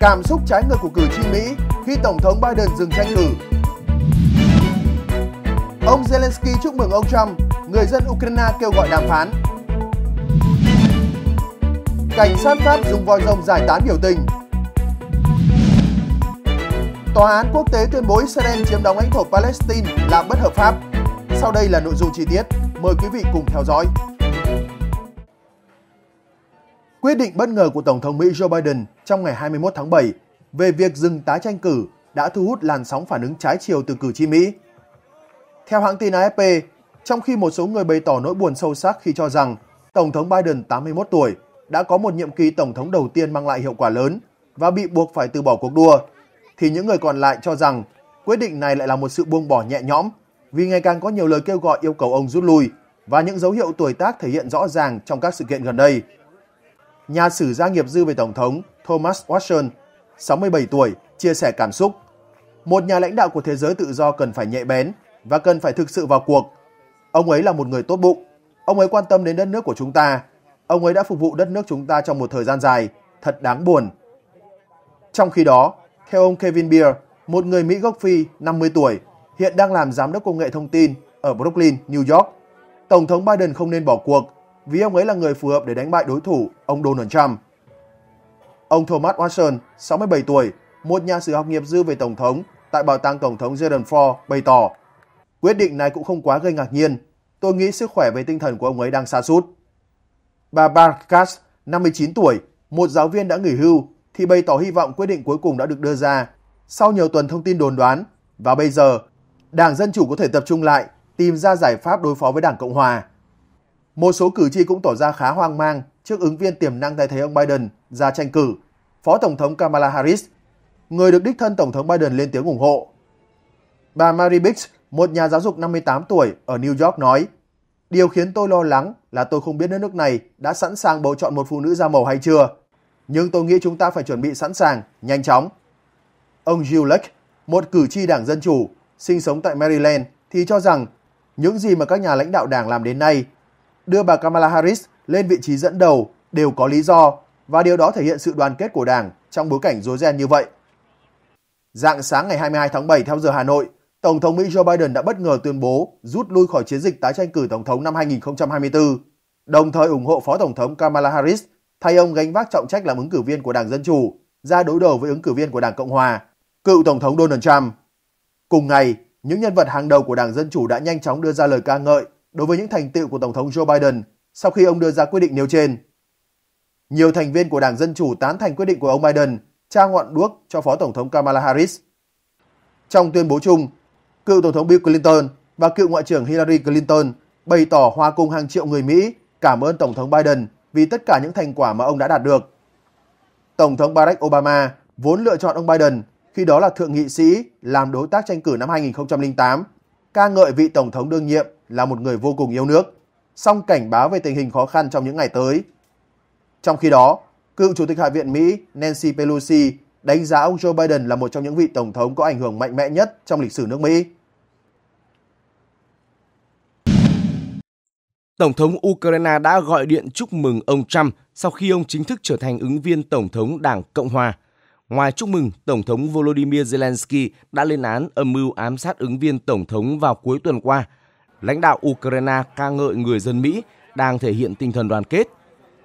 Cảm xúc trái ngược của cử tri Mỹ khi Tổng thống Biden dừng tranh cử Ông Zelensky chúc mừng ông Trump, người dân Ukraine kêu gọi đàm phán Cảnh sát Pháp dùng vòi rồng giải tán biểu tình Tòa án quốc tế tuyên bố Israel chiếm đóng lãnh thổ Palestine là bất hợp pháp. Sau đây là nội dung chi tiết, mời quý vị cùng theo dõi. Quyết định bất ngờ của Tổng thống Mỹ Joe Biden trong ngày 21 tháng 7 về việc dừng tái tranh cử đã thu hút làn sóng phản ứng trái chiều từ cử tri Mỹ. Theo hãng tin AFP, trong khi một số người bày tỏ nỗi buồn sâu sắc khi cho rằng Tổng thống Biden 81 tuổi đã có một nhiệm kỳ tổng thống đầu tiên mang lại hiệu quả lớn và bị buộc phải từ bỏ cuộc đua, thì những người còn lại cho rằng quyết định này lại là một sự buông bỏ nhẹ nhõm vì ngày càng có nhiều lời kêu gọi yêu cầu ông rút lui và những dấu hiệu tuổi tác thể hiện rõ ràng trong các sự kiện gần đây nhà sử gia nghiệp dư về Tổng thống Thomas Watson, 67 tuổi, chia sẻ cảm xúc. Một nhà lãnh đạo của thế giới tự do cần phải nhạy bén và cần phải thực sự vào cuộc. Ông ấy là một người tốt bụng, ông ấy quan tâm đến đất nước của chúng ta. Ông ấy đã phục vụ đất nước chúng ta trong một thời gian dài, thật đáng buồn. Trong khi đó, theo ông Kevin Beer, một người Mỹ gốc Phi, 50 tuổi, hiện đang làm giám đốc công nghệ thông tin ở Brooklyn, New York. Tổng thống Biden không nên bỏ cuộc vì ông ấy là người phù hợp để đánh bại đối thủ, ông Donald Trump. Ông Thomas Watson, 67 tuổi, một nhà sử học nghiệp dư về Tổng thống tại Bảo tàng Tổng thống Gerald Ford bày tỏ Quyết định này cũng không quá gây ngạc nhiên. Tôi nghĩ sức khỏe về tinh thần của ông ấy đang xa sút Bà Barkas, 59 tuổi, một giáo viên đã nghỉ hưu, thì bày tỏ hy vọng quyết định cuối cùng đã được đưa ra sau nhiều tuần thông tin đồn đoán. Và bây giờ, Đảng Dân Chủ có thể tập trung lại, tìm ra giải pháp đối phó với Đảng Cộng Hòa. Một số cử tri cũng tỏ ra khá hoang mang trước ứng viên tiềm năng thay thế ông Biden ra tranh cử, Phó Tổng thống Kamala Harris, người được đích thân Tổng thống Biden lên tiếng ủng hộ. Bà Mary Bix, một nhà giáo dục 58 tuổi ở New York nói, Điều khiến tôi lo lắng là tôi không biết đất nước này đã sẵn sàng bầu chọn một phụ nữ da màu hay chưa. Nhưng tôi nghĩ chúng ta phải chuẩn bị sẵn sàng, nhanh chóng. Ông Gillek, một cử tri đảng Dân Chủ, sinh sống tại Maryland, thì cho rằng những gì mà các nhà lãnh đạo đảng làm đến nay đưa bà Kamala Harris lên vị trí dẫn đầu đều có lý do và điều đó thể hiện sự đoàn kết của Đảng trong bối cảnh rối ren như vậy. Dạng sáng ngày 22 tháng 7 theo giờ Hà Nội, Tổng thống Mỹ Joe Biden đã bất ngờ tuyên bố rút lui khỏi chiến dịch tái tranh cử Tổng thống năm 2024, đồng thời ủng hộ Phó Tổng thống Kamala Harris thay ông gánh vác trọng trách làm ứng cử viên của Đảng Dân Chủ ra đối đầu với ứng cử viên của Đảng Cộng Hòa, cựu Tổng thống Donald Trump. Cùng ngày, những nhân vật hàng đầu của Đảng Dân Chủ đã nhanh chóng đưa ra lời ca ngợi đối với những thành tựu của Tổng thống Joe Biden sau khi ông đưa ra quyết định nêu trên. Nhiều thành viên của Đảng Dân Chủ tán thành quyết định của ông Biden tra ngọn đuốc cho Phó Tổng thống Kamala Harris. Trong tuyên bố chung, cựu Tổng thống Bill Clinton và cựu Ngoại trưởng Hillary Clinton bày tỏ hoa cùng hàng triệu người Mỹ cảm ơn Tổng thống Biden vì tất cả những thành quả mà ông đã đạt được. Tổng thống Barack Obama vốn lựa chọn ông Biden khi đó là thượng nghị sĩ làm đối tác tranh cử năm 2008 ca ngợi vị Tổng thống đương nhiệm là một người vô cùng yêu nước, song cảnh báo về tình hình khó khăn trong những ngày tới. Trong khi đó, cựu Chủ tịch Hạ viện Mỹ Nancy Pelosi đánh giá ông Joe Biden là một trong những vị Tổng thống có ảnh hưởng mạnh mẽ nhất trong lịch sử nước Mỹ. Tổng thống Ukraine đã gọi điện chúc mừng ông Trump sau khi ông chính thức trở thành ứng viên Tổng thống Đảng Cộng Hòa – Ngoài chúc mừng, Tổng thống Volodymyr Zelensky đã lên án âm mưu ám sát ứng viên Tổng thống vào cuối tuần qua. Lãnh đạo Ukraine ca ngợi người dân Mỹ đang thể hiện tinh thần đoàn kết.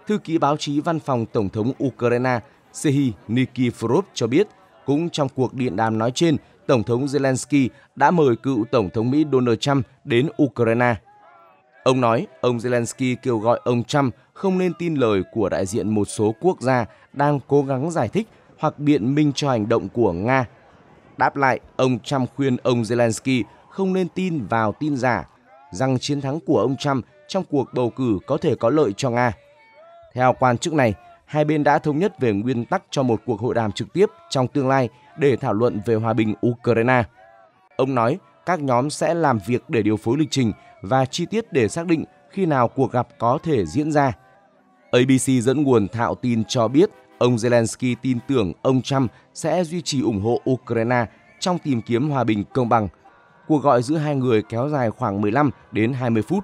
Thư ký báo chí văn phòng Tổng thống Ukraine Sehi Nikiforov cho biết, cũng trong cuộc điện đàm nói trên, Tổng thống Zelensky đã mời cựu Tổng thống Mỹ Donald Trump đến Ukraine. Ông nói, ông Zelensky kêu gọi ông Trump không nên tin lời của đại diện một số quốc gia đang cố gắng giải thích hoặc biện minh cho hành động của Nga. Đáp lại, ông Trump khuyên ông Zelensky không nên tin vào tin giả rằng chiến thắng của ông Trump trong cuộc bầu cử có thể có lợi cho Nga. Theo quan chức này, hai bên đã thống nhất về nguyên tắc cho một cuộc hội đàm trực tiếp trong tương lai để thảo luận về hòa bình Ukraine. Ông nói các nhóm sẽ làm việc để điều phối lịch trình và chi tiết để xác định khi nào cuộc gặp có thể diễn ra. ABC dẫn nguồn thạo tin cho biết Ông Zelensky tin tưởng ông Trump sẽ duy trì ủng hộ Ukraine trong tìm kiếm hòa bình công bằng. Cuộc gọi giữa hai người kéo dài khoảng 15 đến 20 phút.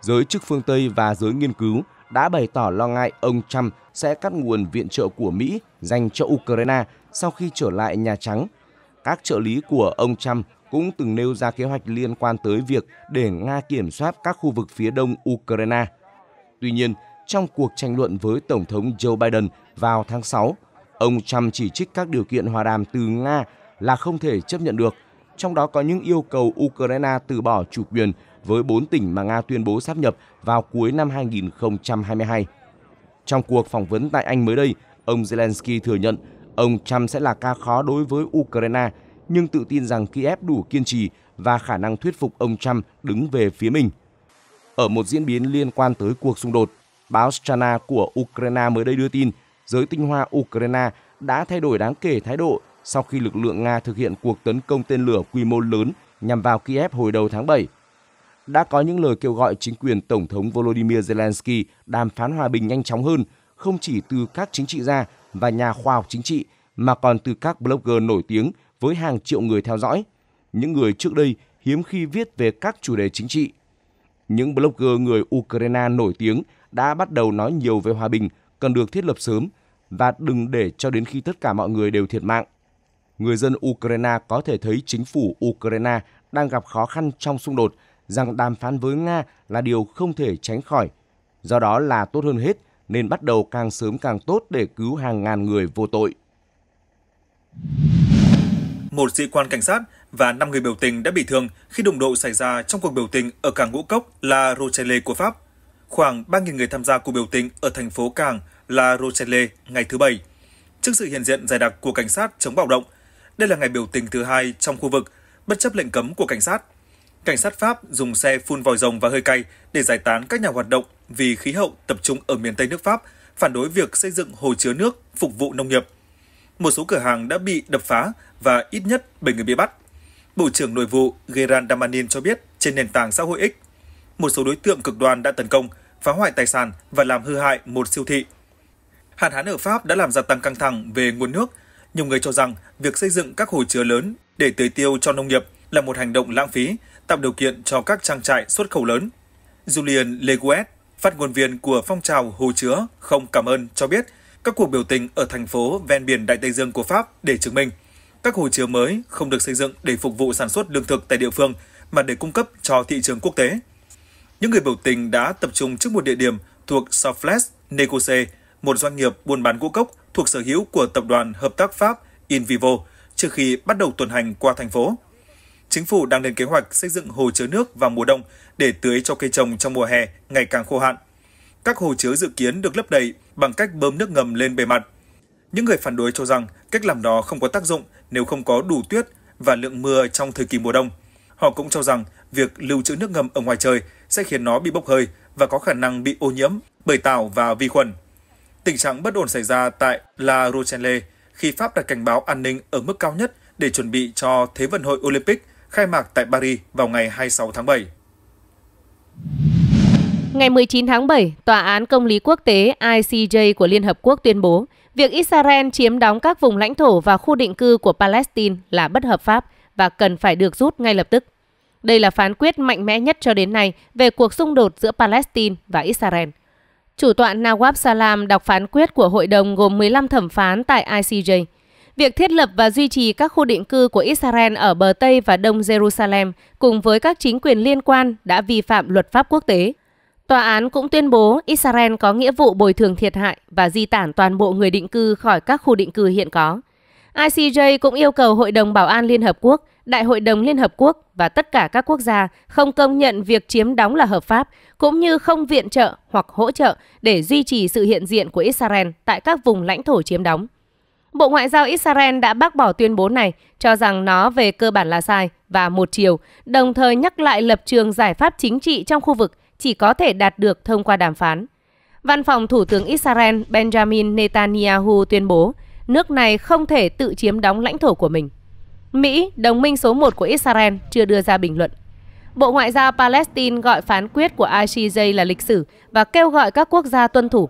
Giới chức phương Tây và giới nghiên cứu đã bày tỏ lo ngại ông Trump sẽ cắt nguồn viện trợ của Mỹ dành cho Ukraine sau khi trở lại Nhà Trắng. Các trợ lý của ông Trump cũng từng nêu ra kế hoạch liên quan tới việc để Nga kiểm soát các khu vực phía đông Ukraine. Tuy nhiên, trong cuộc tranh luận với Tổng thống Joe Biden vào tháng 6. Ông Trump chỉ trích các điều kiện hòa đàm từ Nga là không thể chấp nhận được, trong đó có những yêu cầu Ukraine từ bỏ chủ quyền với 4 tỉnh mà Nga tuyên bố sáp nhập vào cuối năm 2022. Trong cuộc phỏng vấn tại Anh mới đây, ông Zelensky thừa nhận ông Trump sẽ là ca khó đối với Ukraine, nhưng tự tin rằng Kiev đủ kiên trì và khả năng thuyết phục ông Trump đứng về phía mình. Ở một diễn biến liên quan tới cuộc xung đột, Báo Strana của Ukraine mới đây đưa tin, giới tinh hoa Ukraine đã thay đổi đáng kể thái độ sau khi lực lượng Nga thực hiện cuộc tấn công tên lửa quy mô lớn nhằm vào Kiev hồi đầu tháng 7. Đã có những lời kêu gọi chính quyền Tổng thống Volodymyr Zelensky đàm phán hòa bình nhanh chóng hơn, không chỉ từ các chính trị gia và nhà khoa học chính trị, mà còn từ các blogger nổi tiếng với hàng triệu người theo dõi, những người trước đây hiếm khi viết về các chủ đề chính trị. Những blogger người Ukraine nổi tiếng đã bắt đầu nói nhiều về hòa bình cần được thiết lập sớm và đừng để cho đến khi tất cả mọi người đều thiệt mạng. Người dân Ukraine có thể thấy chính phủ Ukraine đang gặp khó khăn trong xung đột, rằng đàm phán với Nga là điều không thể tránh khỏi. Do đó là tốt hơn hết nên bắt đầu càng sớm càng tốt để cứu hàng ngàn người vô tội. Một sĩ quan cảnh sát và 5 người biểu tình đã bị thương khi đụng độ xảy ra trong cuộc biểu tình ở cảng ngũ cốc La Rochelle của Pháp Khoảng 3.000 người tham gia cuộc biểu tình ở thành phố cảng La Rochelle ngày thứ Bảy. Trước sự hiện diện dày đặc của cảnh sát chống bạo động, đây là ngày biểu tình thứ hai trong khu vực, bất chấp lệnh cấm của cảnh sát. Cảnh sát Pháp dùng xe phun vòi rồng và hơi cay để giải tán các nhà hoạt động vì khí hậu tập trung ở miền Tây nước Pháp phản đối việc xây dựng hồ chứa nước phục vụ nông nghiệp. Một số cửa hàng đã bị đập phá và ít nhất 7 người bị bắt. Bộ trưởng Nội vụ Gerard Damanin cho biết trên nền tảng xã hội X một số đối tượng cực đoan đã tấn công, phá hoại tài sản và làm hư hại một siêu thị. Hạn hán ở Pháp đã làm gia tăng căng thẳng về nguồn nước. Nhiều người cho rằng việc xây dựng các hồ chứa lớn để tưới tiêu cho nông nghiệp là một hành động lãng phí, tạo điều kiện cho các trang trại xuất khẩu lớn. Julian Leguet, phát ngôn viên của phong trào Hồ Chứa Không Cảm ơn cho biết, các cuộc biểu tình ở thành phố ven biển Đại Tây Dương của Pháp để chứng minh các hồ chứa mới không được xây dựng để phục vụ sản xuất lương thực tại địa phương mà để cung cấp cho thị trường quốc tế. Những người biểu tình đã tập trung trước một địa điểm thuộc Southflex Necose, một doanh nghiệp buôn bán gỗ cốc thuộc sở hữu của tập đoàn hợp tác Pháp Invivo, trước khi bắt đầu tuần hành qua thành phố. Chính phủ đang lên kế hoạch xây dựng hồ chứa nước vào mùa đông để tưới cho cây trồng trong mùa hè ngày càng khô hạn. Các hồ chứa dự kiến được lấp đầy bằng cách bơm nước ngầm lên bề mặt. Những người phản đối cho rằng cách làm đó không có tác dụng nếu không có đủ tuyết và lượng mưa trong thời kỳ mùa đông. Họ cũng cho rằng việc lưu trữ nước ngầm ở ngoài trời sẽ khiến nó bị bốc hơi và có khả năng bị ô nhiễm bởi tảo và vi khuẩn. Tình trạng bất ổn xảy ra tại La Rochelle khi Pháp đặt cảnh báo an ninh ở mức cao nhất để chuẩn bị cho Thế vận hội Olympic khai mạc tại Paris vào ngày 26 tháng 7. Ngày 19 tháng 7, Tòa án Công lý Quốc tế ICJ của Liên Hợp Quốc tuyên bố việc Israel chiếm đóng các vùng lãnh thổ và khu định cư của Palestine là bất hợp pháp và cần phải được rút ngay lập tức. Đây là phán quyết mạnh mẽ nhất cho đến nay về cuộc xung đột giữa Palestine và Israel. Chủ tọa Nawab Salam đọc phán quyết của hội đồng gồm 15 thẩm phán tại ICJ. Việc thiết lập và duy trì các khu định cư của Israel ở bờ Tây và Đông Jerusalem cùng với các chính quyền liên quan đã vi phạm luật pháp quốc tế. Tòa án cũng tuyên bố Israel có nghĩa vụ bồi thường thiệt hại và di tản toàn bộ người định cư khỏi các khu định cư hiện có. ICJ cũng yêu cầu Hội đồng Bảo an Liên Hợp Quốc Đại hội đồng Liên Hợp Quốc và tất cả các quốc gia không công nhận việc chiếm đóng là hợp pháp, cũng như không viện trợ hoặc hỗ trợ để duy trì sự hiện diện của Israel tại các vùng lãnh thổ chiếm đóng. Bộ Ngoại giao Israel đã bác bỏ tuyên bố này, cho rằng nó về cơ bản là sai và một chiều, đồng thời nhắc lại lập trường giải pháp chính trị trong khu vực chỉ có thể đạt được thông qua đàm phán. Văn phòng Thủ tướng Israel Benjamin Netanyahu tuyên bố nước này không thể tự chiếm đóng lãnh thổ của mình. Mỹ, đồng minh số 1 của Israel, chưa đưa ra bình luận. Bộ Ngoại giao Palestine gọi phán quyết của ICJ là lịch sử và kêu gọi các quốc gia tuân thủ.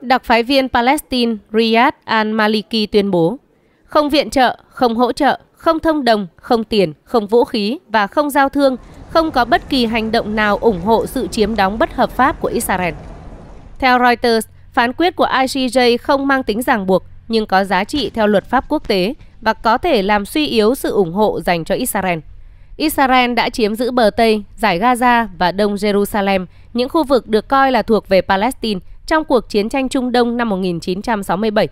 Đặc phái viên Palestine Riyad al-Maliki tuyên bố, không viện trợ, không hỗ trợ, không thông đồng, không tiền, không vũ khí và không giao thương, không có bất kỳ hành động nào ủng hộ sự chiếm đóng bất hợp pháp của Israel. Theo Reuters, phán quyết của ICJ không mang tính ràng buộc nhưng có giá trị theo luật pháp quốc tế và có thể làm suy yếu sự ủng hộ dành cho Israel. Israel đã chiếm giữ bờ Tây, giải Gaza và Đông Jerusalem, những khu vực được coi là thuộc về Palestine trong cuộc chiến tranh Trung Đông năm 1967.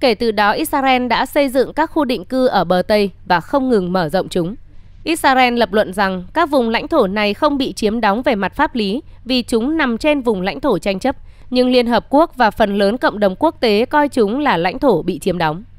Kể từ đó, Israel đã xây dựng các khu định cư ở bờ Tây và không ngừng mở rộng chúng. Israel lập luận rằng các vùng lãnh thổ này không bị chiếm đóng về mặt pháp lý vì chúng nằm trên vùng lãnh thổ tranh chấp, nhưng Liên Hợp Quốc và phần lớn cộng đồng quốc tế coi chúng là lãnh thổ bị chiếm đóng.